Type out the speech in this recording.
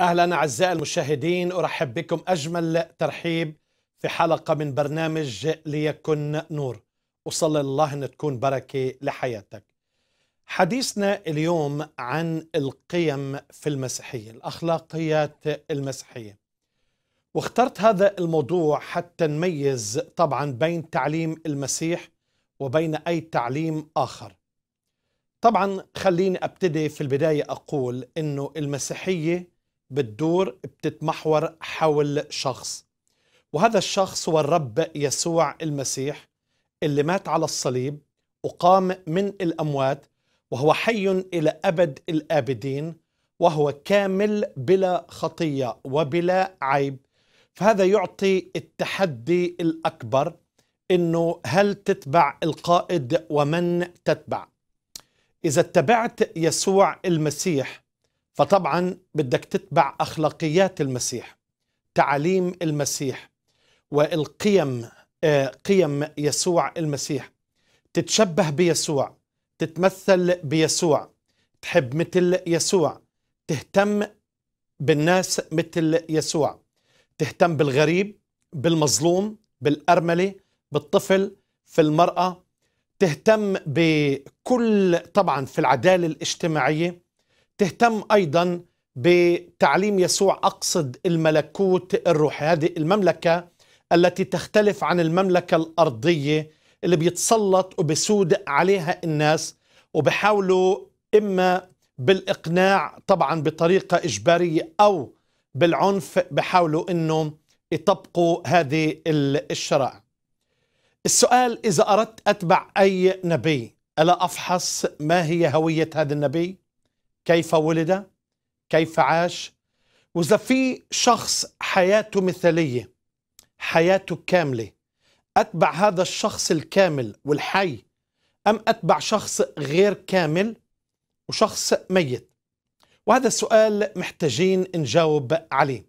اهلا اعزائي المشاهدين ارحب بكم اجمل ترحيب في حلقه من برنامج ليكن نور وصلي الله ان تكون بركه لحياتك. حديثنا اليوم عن القيم في المسيحيه، الاخلاقيات المسيحيه. واخترت هذا الموضوع حتى نميز طبعا بين تعليم المسيح وبين اي تعليم اخر. طبعا خليني ابتدي في البدايه اقول انه المسيحيه بتدور بتتمحور حول شخص وهذا الشخص هو الرب يسوع المسيح اللي مات على الصليب وقام من الأموات وهو حي إلى أبد الآبدين وهو كامل بلا خطية وبلا عيب فهذا يعطي التحدي الأكبر انه هل تتبع القائد ومن تتبع اذا اتبعت يسوع المسيح فطبعا بدك تتبع اخلاقيات المسيح تعاليم المسيح والقيم آه، قيم يسوع المسيح تتشبه بيسوع تتمثل بيسوع تحب مثل يسوع تهتم بالناس مثل يسوع تهتم بالغريب بالمظلوم بالارمله بالطفل في المراه تهتم بكل طبعا في العداله الاجتماعيه تهتم أيضا بتعليم يسوع أقصد الملكوت الروحي هذه المملكة التي تختلف عن المملكة الأرضية اللي بيتسلط وبسود عليها الناس وبحاولوا إما بالإقناع طبعا بطريقة إجبارية أو بالعنف بحاولوا أنه يطبقوا هذه الشرائع السؤال إذا أردت أتبع أي نبي ألا أفحص ما هي هوية هذا النبي؟ كيف ولد كيف عاش وإذا في شخص حياته مثالية حياته كاملة أتبع هذا الشخص الكامل والحي أم أتبع شخص غير كامل وشخص ميت وهذا السؤال محتاجين نجاوب عليه